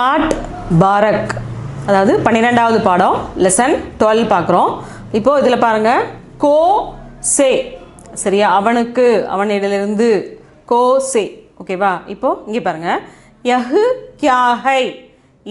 பாட் Barack அதாவது பன்னிரெண்டாவது பாடம் லெசன் டுவெல் பார்க்குறோம் இப்போது இதில் பாருங்கள் கோ சே சரியா அவனுக்கு அவனிடலிருந்து கோ சே ஓகேவா இப்போது இங்கே பாருங்கள் யஹு கியாஹை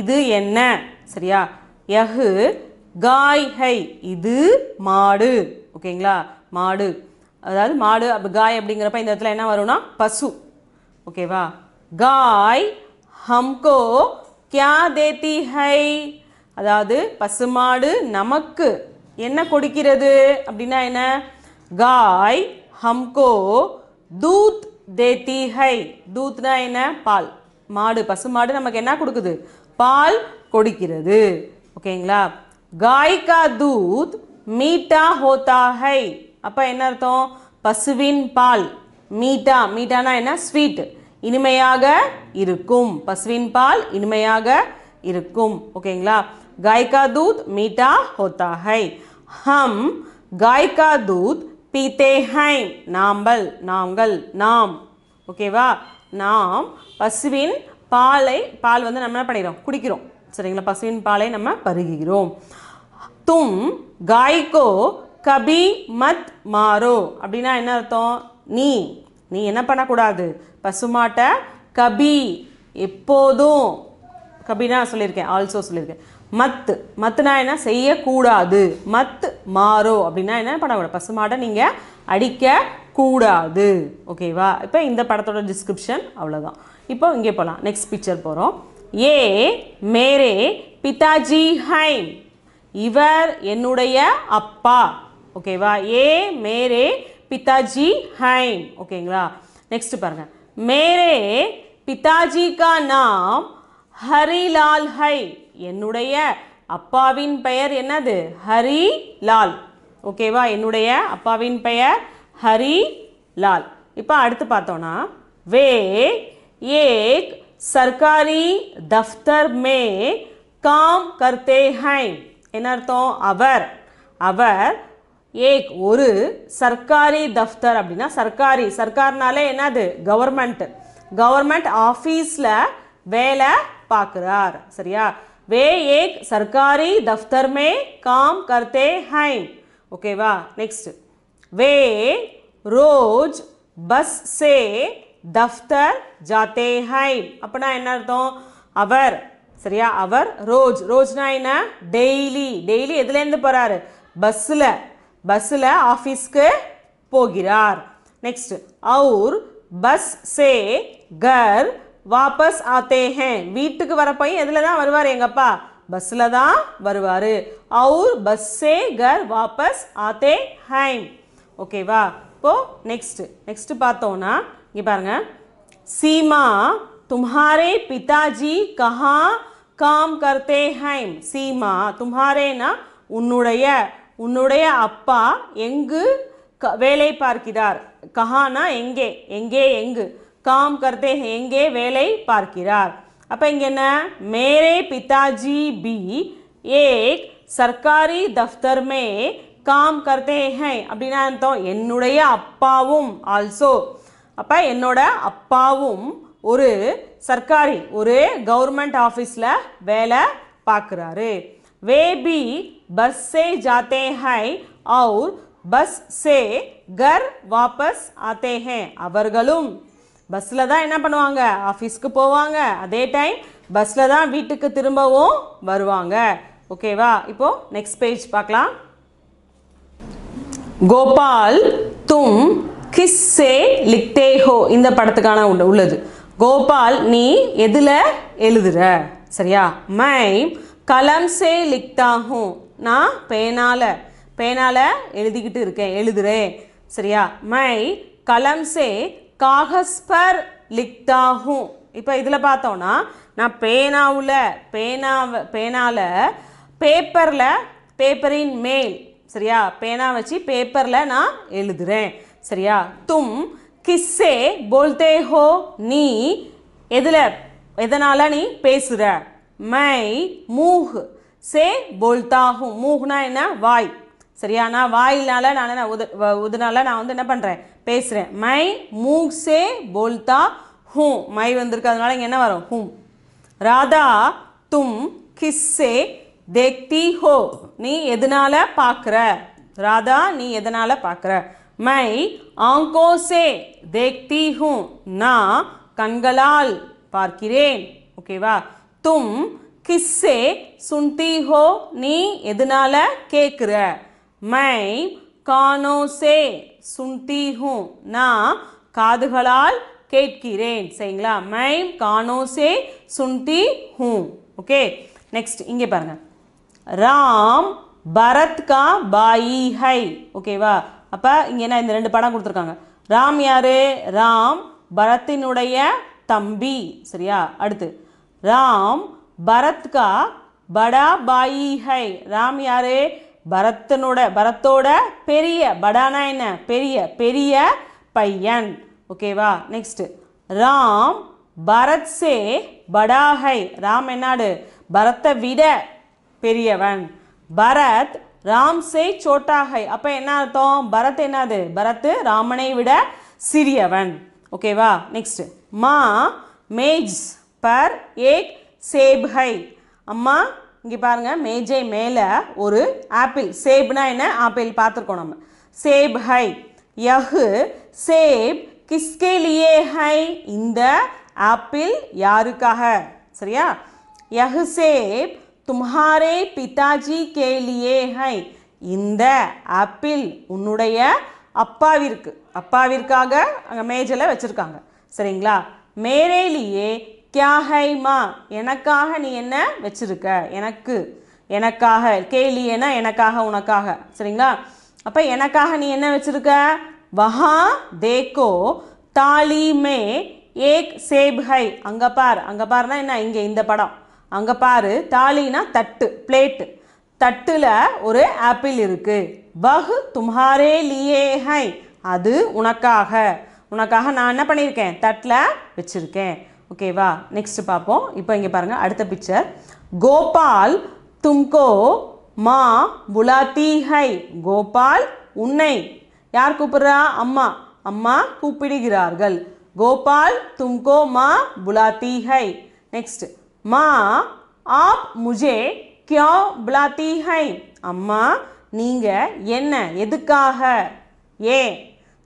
இது என்ன சரியா யஹு காய் ஹை இது மாடு ஓகேங்களா மாடு அதாவது மாடு அப்போ காய் அப்படிங்கிறப்ப இந்த இடத்துல என்ன வரும்னா பசு ஓகேவா காய் ஹம்கோ கியா தேத்தி ஹை அதாவது பசுமாடு நமக்கு என்ன கொடுக்கிறது அப்படின்னா என்ன காய் ஹம்கோ தூத் தேத்தி ஹை தூத்னா என்ன பால் மாடு பசுமாடு நமக்கு என்ன கொடுக்குது பால் கொடுக்கிறது ஓகேங்களா காய் கா தூத் மீட்டா ஹோதா ஹை அப்போ என்ன அர்த்தம் பசுவின் பால் மீட்டா மீட்டானா என்ன ஸ்வீட் இனிமையாக இருக்கும் பசுவின் பால் இனிமையாக இருக்கும் ஓகேங்களா காய்கா தூத் மீட்டா ஹோத்தா ஹை ஹம் காய்கா தூத் பீத்தே ஹை நாம்பல் நாங்கள் நாம் ஓகேவா நாம் பசுவின் பாலை பால் வந்து நம்ம என்ன பண்ணிடுறோம் குடிக்கிறோம் சரிங்களா பசுவின் பாலை நம்ம பருகிறோம் தும் காய்கோ கபி மத் மாறோ அப்படின்னா என்ன அர்த்தம் நீ நீ என்ன பண்ணக்கூடாது பசுமாட்டை கபி எப்போதும் கபினா சொல்லியிருக்கேன் ஆல்சோ சொல்லியிருக்கேன் மத்து மத்துனா என்ன செய்யக்கூடாது மத்து மாறோ அப்படின்னா என்ன பண்ணக்கூடாது பசுமாட்டை நீங்கள் அடிக்க கூடாது ஓகேவா இப்போ இந்த படத்தோட டிஸ்கிரிப்ஷன் அவ்வளோதான் இப்போ இங்கே போகலாம் நெக்ஸ்ட் பிக்சர் போகிறோம் ஏ மேரே பிதாஜி ஹைம் இவர் என்னுடைய அப்பா ஓகேவா ஏ மேரே பிதாஜி ஹைம் ஓகேங்களா நெக்ஸ்ட் பாருங்கள் மேரே பிதாஜி கா நாம் ஹரிலால் ஹை என்னுடைய அப்பாவின் பெயர் என்னது ஹரி லால் ஓகேவா என்னுடைய அப்பாவின் பெயர் ஹரி லால் இப்போ அடுத்து பார்த்தோன்னா வே ஏக் சர்க்காரி தஃப்தர் மே காம் கர்த்தே ஹை என்ன அர்த்தம் அவர் அவர் ஏக் ஒரு சர்க்காரி தஃப்தர் அப்படின்னா சர்க்காரி சர்க்கார்னாலே என்னது கவர்மெண்ட் கவர்மெண்ட் ஆஃபீஸில் வேலை பார்க்குறார் சரியா வே ஏக் சர்க்காரி தஃப்தர் மே காம் கர்த்தே ஹைம் ஓகேவா நெக்ஸ்ட் வே ரோஜ் பஸ் சே தஃப்தர் ஜாத்தே ஹைம் அப்படின்னா என்ன அர்த்தம் அவர் சரியா அவர் ரோஜ் ரோஜ்னா என்ன டெய்லி டெய்லி எதுலேருந்து போகிறாரு பஸ்ஸில் பஸ்ஸில் ஆஃபீஸ்க்கு போகிறார் நெக்ஸ்ட் அவர் பஸ் சே கர் வாபஸ் ஆத்தே ஹேன் வீட்டுக்கு வர பையன் எதில் தான் வருவார் எங்கப்பா பஸ்ஸில் தான் வருவார் அவுர் பஸ்ஸே கர் வாபஸ் ஆத்தே ஹைம் ஓகேவா இப்போது நெக்ஸ்ட் நெக்ஸ்ட் பார்த்தோன்னா இங்கே பாருங்கள் சீமா தும்ஹாரே பிதாஜி கஹா காம் கர்த்தே ஹைம் சீமா தும்ஹாரேனா உன்னுடைய உன்னுடைய அப்பா எங்கு க வேலை பார்க்கிறார் கஹானா எங்கே எங்கே எங்கு காம் கர்த்தே எங்கே வேலை பார்க்கிறார் அப்போ இங்கே என்ன மேரே பிதாஜி பி ஏக் சர்க்காரி தஃப்தர் மே காம் கர்த்தே ஹே அப்படின்னா அர்த்தம் என்னுடைய அப்பாவும் ஆல்சோ அப்போ என்னோட அப்பாவும் ஒரு சர்க்காரி ஒரு கவர்மெண்ட் ஆஃபீஸில் வேலை பார்க்குறாரு वे भी बस से जाते हैं और பஸ் சே கர் வாபஸ் ஆத்தே ஹே அவர்களும் பஸ்ஸில் தான் என்ன பண்ணுவாங்க ஆஃபீஸ்க்கு போவாங்க அதே டைம் பஸ்ஸில் தான் வீட்டுக்கு திரும்பவும் வருவாங்க ஓகேவா இப்போ நெக்ஸ்ட் பேஜ் பார்க்கலாம் கோபால் தும் கிஸ் சே லிக்தே ஹோ இந்த படத்துக்கான உள்ளது கோபால் நீ எதில் எழுதுற சரியா மை கலம் சே லிக்தாகும் நான் பேனால பேனால எழுதிக்கிட்டு இருக்கேன் எழுதுறேன் சரியா மை கலம் சே காகஸ்பர் லிக்தாகும் இப்போ இதில் பார்த்தோன்னா நான் பேனாவில் பேனாவை பேனால பேப்பரில் பேப்பரின் மேல் சரியா பேனா வச்சு பேப்பரில் நான் எழுதுகிறேன் சரியா தும் கிஸ்ஸே போல்தே ஹோ நீ எதில் எதனால் நீ பேசுகிற மை மூஹ் சே போல்தாகும் மூஹ்னா என்ன வாய் சரியா நான் வாயினால நான் என்ன உதனால நான் வந்து என்ன பண்ணுறேன் பேசுகிறேன் மை மூக் சே போல்தா ஹூ மை வந்திருக்கு அதனால இங்கே என்ன வரும் ஹூம் ராதா தும் கிஸ்ஸே தேக்தி ஹோ நீ எதனால பார்க்குற ராதா நீ எதனால் பார்க்குற மை ஆங்கோ சே தேக்தி ஹூ நான் கண்களால் பார்க்கிறேன் ஓகேவா தும் கிஸ்ஸே சுன்தி ஹோ நீ எதனால கேட்குற மை கானோசே சுண்டி சுன்தி ஹூ நான் காதுகளால் கேட்கிறேன் சரிங்களா மை கானோசே சுண்டி சுன்தி ஹூ ஓகே நெக்ஸ்ட் இங்கே பாருங்கள் ராம் பரத் கா பாயி ஹை ஓகேவா அப்போ இங்கே என்ன இந்த ரெண்டு படம் கொடுத்துருக்காங்க ராம் யாரு ராம் பரத்தினுடைய தம்பி சரியா அடுத்து ராம் பரத்கா படா பாயி ஹை ராம் யாரு பரத்தனோட பரத்தோட பெரிய படானா என்ன பெரிய பெரிய பையன் ஓகேவா நெக்ஸ்ட் ராம் பரத் சே படா ஹை ராம் என்னாடு பரத்தை விட பெரியவன் பரத் ராம் சே சோட்டா ஹை அப்போ என்ன அர்த்தம் பரத் என்னது பரத் ராமனை விட சிறியவன் ஓகேவா நெக்ஸ்ட் மா மேஜ் பர் ஏக் சேப்ஹை அம்மா இங்கே பாருங்கள் மேஜை மேலே ஒரு ஆப்பிள் சேப்னா என்ன ஆப்பிள் பார்த்துருக்கோம் நம்ம சேப் ஹை யஹு சேப் கிஸ்கே லியே ஹை இந்த ஆப்பிள் யாருக்காக சரியா யஹு சேப் தும்ஹாரே பிதாஜி கே லியே ஹை இந்த ஆப்பிள் உன்னுடைய அப்பாவிற்கு அப்பாவிற்காக அங்கே மேஜில் வச்சுருக்காங்க சரிங்களா மேரேலியே கியாஹை மா எனக்காக நீ என்ன வச்சுருக்க எனக்கு எனக்காக கேலியனா எனக்காக உனக்காக சரிங்களா அப்போ எனக்காக நீ என்ன வச்சுருக்க வஹா தேக்கோ தாலி மே ஏக் சேப் ஹை அங்கே பார் அங்கே பாருனா என்ன இங்கே இந்த படம் அங்கே பாரு தாலினா தட்டு பிளேட்டு தட்டில் ஒரு ஆப்பிள் இருக்குது பஹ் தும்ஹாரே லியே ஹை அது உனக்காக உனக்காக நான் என்ன பண்ணியிருக்கேன் தட்டில் வச்சுருக்கேன் ஓகேவா நெக்ஸ்ட் பார்ப்போம் இப்போ இங்கே பாருங்கள் அடுத்த பிக்சர் கோபால் தும்கோ மா புலாத்தி ஹை கோபால் உன்னை யார் கூப்பிடுறா அம்மா அம்மா கூப்பிடுகிறார்கள் கோபால் தும்கோ மா புலாத்தி ஹை நெக்ஸ்ட் மா ஆப் முஜே கியோ புலாத்தி ஹை அம்மா நீங்கள் என்ன எதுக்காக ஏ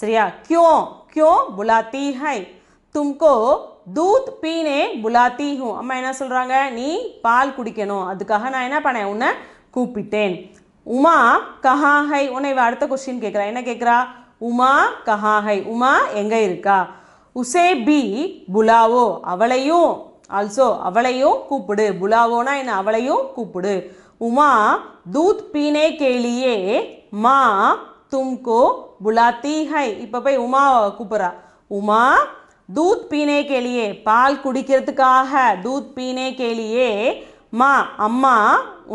சரியா கியோ கியோ புலாத்தி ஹை தும்கோ தூத் பீனே புலாத்தி ஹூ அம்மா என்ன சொல்கிறாங்க நீ பால் குடிக்கணும் அதுக்காக நான் என்ன பண்ணேன் உன்னை கூப்பிட்டேன் உமா கஹா ஹை உன்னை இவ அடுத்த கொஸ்டின் கேட்குறா என்ன கேட்குறா உமா கஹா ஹை உமா எங்கே இருக்கா உசே பி புலாவோ அவளையும் ஆல்சோ அவளையும் கூப்பிடு புலாவோனா என்ன அவளையும் கூப்பிடு உமா தூத் பீனே கேளியே மா தும்கோ புலாத்தி ஹை இப்போ போய் உமா கூப்பிட்றா உமா தூத் पीने के பால் குடிக்கிறதுக்காக தூத் पीने के மா அம்மா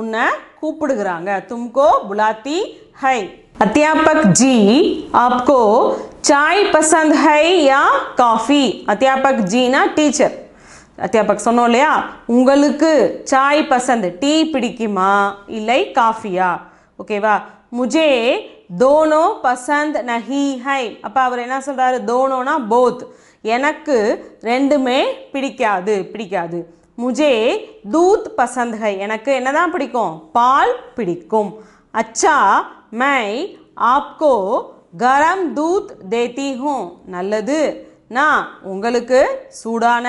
உன்னை கூப்பிடுகிறாங்க தும்கோ புலாத்தி ஹை अध्यापक ஜி आपको சாய் பசந்த் ஹை யா காஃபி अध्यापक जी டீச்சர் टीचर அத்தியாபக் சொன்னோம் இல்லையா உங்களுக்கு சாய் பசந்த் டீ பிடிக்குமா இல்லை காஃபியா ஓகேவா முஜே தோனோ பசந்த் நஹி ஹை அப்போ அவர் என்ன சொல்கிறாரு தோனோனா போத் எனக்கு ரெண்டுமே பிடிக்காது பிடிக்காது முஜே தூத் பசந்த் ஹை எனக்கு என்னதான் பிடிக்கும் பால் பிடிக்கும் அச்சா மை ஆப்கோ கரம் தூத் தேத்தி ஹூம் நல்லது நான் உங்களுக்கு சூடான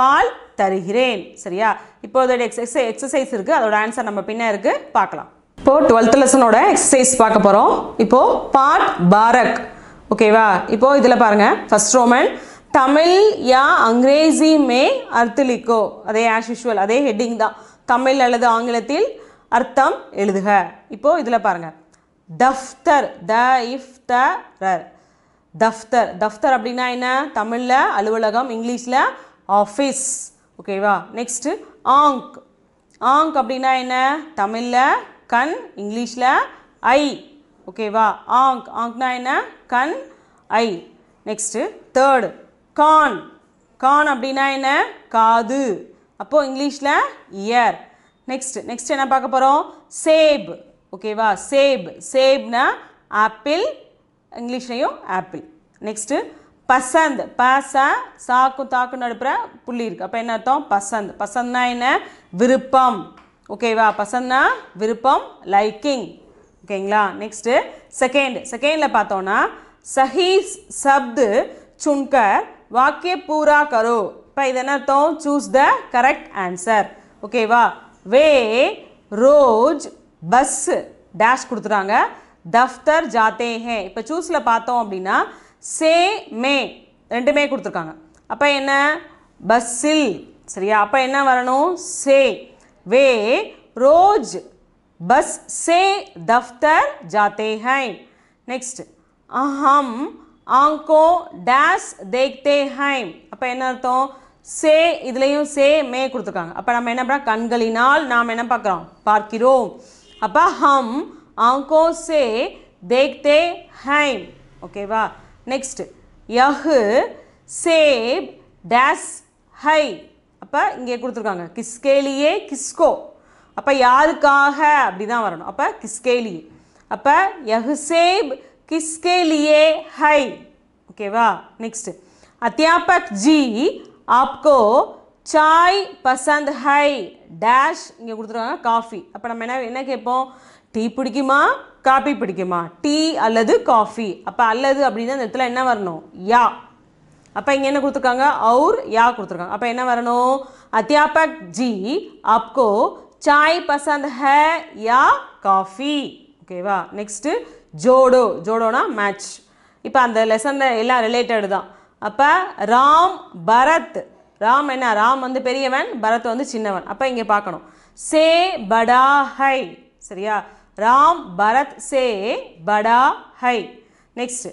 பால் தருகிறேன் சரியா இப்போ அதோட எக்ஸ எக்ஸசைஸ் இருக்குது அதோட ஆன்சர் நம்ம பின்ன இருக்குது பார்க்கலாம் இப்போது டுவெல்த் லெசனோட எக்ஸசைஸ் பார்க்க போகிறோம் இப்போது பாட் பாரக் ஓகேவா இப்போது இதில் பாருங்கள் ஃபஸ்ட் ரோமன் தமிழ் யா அங்கிரேசி மே அர்த்தலிக்கோ அதே ஆஸ் யூஷுவல் அதே ஹெட்டிங் தான் தமிழ் அல்லது ஆங்கிலத்தில் அர்த்தம் எழுதுக இப்போது இதில் பாருங்கள் தஃப்தர் த இஃப்தரர் தஃப்தர் தஃப்தர் அப்படின்னா என்ன தமிழில் அலுவலகம் இங்கிலீஷில் ஆஃபீஸ் ஓகேவா நெக்ஸ்ட்டு ஆங்க் ஆங்க் அப்படின்னா என்ன தமிழில் கண் இங்கிலீஷில் ஐ ஓகேவா ஆங்க் ஆங்க்னா என்ன கண் ஐ நெக்ஸ்ட்டு தேர்டு கான் கான் அப்படின்னா என்ன காது அப்போது இங்கிலீஷில் இயர் நெக்ஸ்ட் நெக்ஸ்ட் என்ன பார்க்க போகிறோம் சேப் ஓகேவா சேப் சேப்னா ஆப்பிள் இங்கிலீஷ்லேயும் ஆப்பிள் நெக்ஸ்ட்டு பசந்த் பச சாக்கு தாக்கு நடுப்புற புள்ளி இருக்குது அப்போ என்ன அர்த்தம் பசந்த் பசந்தா என்ன விருப்பம் ஓகேவா பசந்தா விருப்பம் லைக்கிங் ஓகேங்களா நெக்ஸ்ட்டு செகண்ட் செகண்டில் பார்த்தோன்னா சஹீஸ் சப்து சுன்கர் वाक्य पूरा करो इतना चूस द करेक्ट आंसर ओकेवा वे रोज बस डैश को दफ्तर जाते हैं इूस पाता अब से मे रेमे को अना बस सरिया अरण से वे रोज बस से दफ्तर जाते हैं नेक्स्ट अहम ஆங்கோ டேஸ் தேக்தே ஹைம் அப்போ என்ன அர்த்தம் சே இதுலேயும் சே மே கொடுத்துருக்காங்க அப்போ நம்ம என்ன பண்ணால் கண்களினால் நாம் என்ன பார்க்குறோம் பார்க்கிறோம் அப்போ ஹம் ஆங்கோ சே தேக்தே ஹைம் ஓகேவா நெக்ஸ்ட் யஹு சேப் டேஸ் ஹை அப்போ இங்கே கொடுத்துருக்காங்க கிஸ்கேலியே கிஸ்கோ அப்போ யாருக்காக அப்படி தான் வரணும் அப்போ கிஸ்கேலி அப்போ யஹு சேப் किसके लिए है ओकेवा नेक्स्ट अध्यापक जी आपको சாய் பசந்த் ஹை டேஷ் இங்கே கொடுத்துருக்காங்க காஃபி அப்போ நம்ம என்ன என்ன கேட்போம் டீ பிடிக்குமா காஃபி பிடிக்குமா டீ அல்லது காஃபி அப்போ அல்லது அப்படின்னா அந்த இடத்துல என்ன வரணும் யா அப்போ இங்கே என்ன கொடுத்துருக்காங்க அவுர் யா கொடுத்துருக்காங்க அப்போ என்ன வரணும் அத்தியாபக் ஜி ஆப்கோ சாய் பசந்த் ஹே யா காஃபி ஓகேவா நெக்ஸ்ட்டு ஜோடோ ஜோடோனா மேட்ச் இப்போ அந்த லெசன் எல்லாம் ரிலேட்டடு தான் அப்போ ராம் பரத் ராம் என்ன ராம் வந்து பெரியவன் பரத் வந்து சின்னவன் அப்போ இங்கே பார்க்கணும் சே படா ஹை சரியா ராம் பரத் சே படா ஹை நெக்ஸ்ட்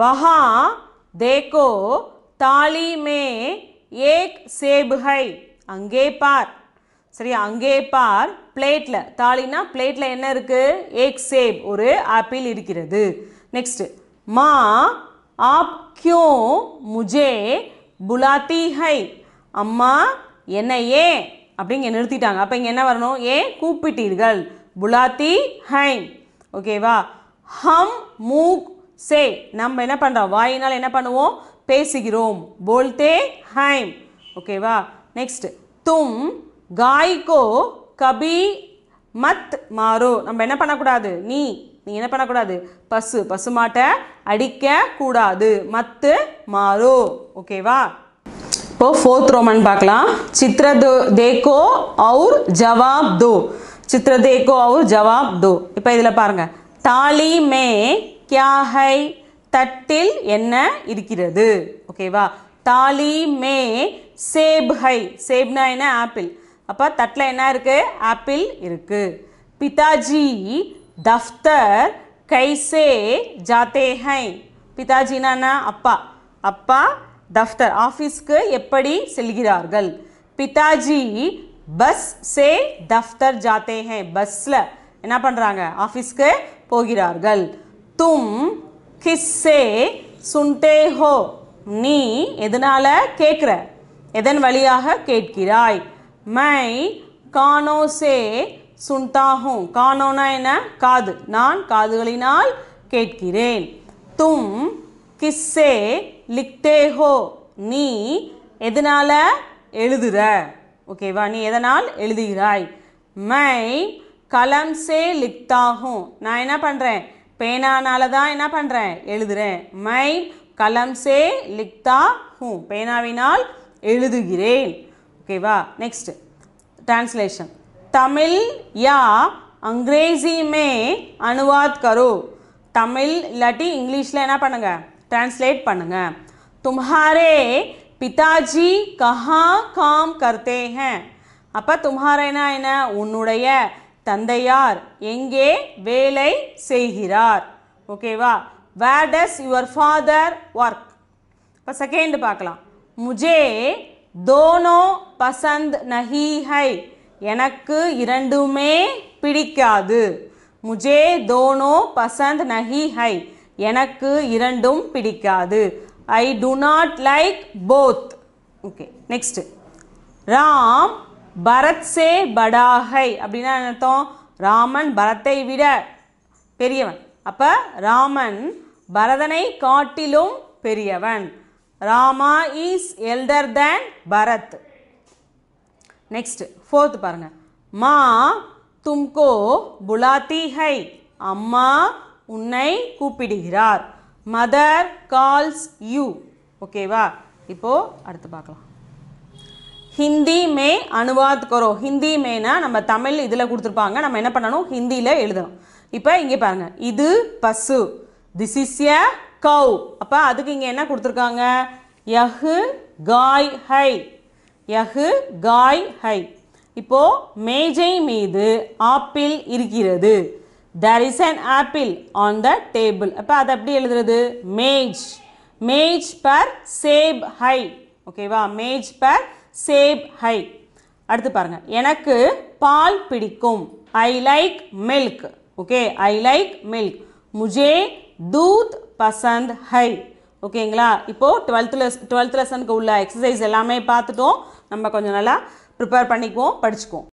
வஹா தேக்கோ தாலிமே ஏக் சேபு ஹை அங்கே பார் சரியா அங்கே பார் பிளேட்டில் தாலினா பிளேட்டில் என்ன இருக்குது ஏக் சேப் ஒரு ஆப்பிள் இருக்கிறது நெக்ஸ்ட்டு மா ஆப் கியோ முஜே புலாத்தி ஹை அம்மா என்ன ஏ அப்படிங்க நிறுத்திட்டாங்க அப்போ இங்கே என்ன வரணும் ஏன் கூப்பிட்டீர்கள் புலாத்தி ஹை ஓகேவா ஹம் மூக் சே நம்ம என்ன பண்ணுறோம் வாயினால் என்ன பண்ணுவோம் பேசுகிறோம் போல்தே ஹைம் ஓகேவா நெக்ஸ்ட் தும் காய்கோ கபி மத் மாறோ நம்ம என்ன பண்ணக்கூடாது நீ நீ என்ன பண்ணக்கூடாது பசு பசுமாட்டை அடிக்க கூடாது மத்து மாறோ ஓகேவா இப்போ ஃபோர்த் ரோமன் பார்க்கலாம் சித்ர தேகோ அவுர் ஜவாப் தோ சித்ர தேகோ அவுர் ஜவாப் தோ இப்போ இதில் பாருங்கள் தாலி மே கியா ஹை தட்டில் என்ன இருக்கிறது ஓகேவா தாலி மே சேப் ஹை சேப்னா என்ன ஆப்பிள் அப்போ தட்டில் என்ன இருக்குது ஆப்பிள் இருக்குது பிதாஜி தஃப்தர் கைசே ஜாத்தே ஹை பிதாஜினா அப்பா அப்பா தஃப்தர் ஆஃபீஸ்க்கு எப்படி செல்கிறார்கள் பிதாஜி பஸ் சே தஃப்தர் ஜாத்தே ஹை பஸ்ஸில் என்ன பண்ணுறாங்க ஆஃபீஸ்க்கு போகிறார்கள் தும் கிஸ்ஸே சுண்டே ஹோ நீ எதனால் கேட்குற எதன் வழியாக கேட்கிறாய் மை கானோசே சுண்டாகும் கானோனா என்ன காது நான் காதுகளினால் கேட்கிறேன் தும் கிஸ்ஸே லிக்டேஹோ நீ எதனால எழுதுற ஓகேவா நீ எதனால் எழுதுகிறாய் மை கலம் சே லிக்தாகும் நான் என்ன பண்ணுறேன் பேனானால தான் என்ன பண்ணுறேன் எழுதுகிறேன் மை கலம் சே லிக்தா ஹூ பேனாவினால் எழுதுகிறேன் ஓகேவா நெக்ஸ்ட் டிரான்ஸ்லேஷன் தமிழ் யா அங்கிரேசி மே அனுவாத் கரு தமிழ் இல்லாட்டி இங்கிலீஷில் என்ன பண்ணுங்கள் டிரான்ஸ்லேட் பண்ணுங்கள் தும்ஹாரே பிதாஜி கஹா காம் கர்த்தே ஹேன் அப்போ தும்ஹாரேனா என்ன உன்னுடைய தந்தையார் எங்கே வேலை செய்கிறார் ஓகேவா where does your father work இப்போ செகண்ட் பார்க்கலாம் முஜே தோனோ பசந்த் நஹி ஹை எனக்கு இரண்டுமே பிடிக்காது முஜே தோனோ பசந்த் நஹி ஹை எனக்கு இரண்டும் பிடிக்காது I do not like both okay next Ram Bharat சே படாஹை அப்படின்னா அர்த்தம் ராமன் பரத்தை விட பெரியவன் அப்போ ராமன் பரதனை காட்டிலும் பெரியவன் Rama is elder than Bharat next fourth பாருங்க மா தும்கோ புலாத்தி ஹை அம்மா உன்னை கூப்பிடுகிறார் மதர் கால்ஸ் யூ ஓகேவா இப்போ அடுத்து பார்க்கலாம் ஹிந்தி மே அனுவாத் கரோ ஹிந்தி மேனா நம்ம தமிழ் இதில் கொடுத்துருப்பாங்க நம்ம என்ன பண்ணணும் ஹிந்தியில் எழுதணும் இப்போ இங்கே பாருங்கள் இது பசு திஸ் இஸ் எ கவ் அப்போ அதுக்கு இங்கே என்ன கொடுத்துருக்காங்க யஹு காய் ஹை யஹு காய் ஹை இப்போது மேஜை மீது ஆப்பிள் இருக்கிறது there is an apple on the table அப்போ அதை எப்படி எழுதுறது மேஜ் மேஜ் பர் சேப் ஹை ஓகேவா மேஜ் பர் சேப் ஹை அடுத்து பாருங்க எனக்கு பால் பிடிக்கும் I like milk okay I like milk முஜே தூத் பசந்த் ஹை ஓகேங்களா இப்போது டுவெல்த்து லெஸ் டுவெல்த் லெசனுக்கு உள்ள எக்ஸசைஸ் எல்லாமே பார்த்துட்டோம் நம்ம கொஞ்சம் நல்லா ப்ரிப்பேர் பண்ணிக்குவோம் படிச்சுக்குவோம்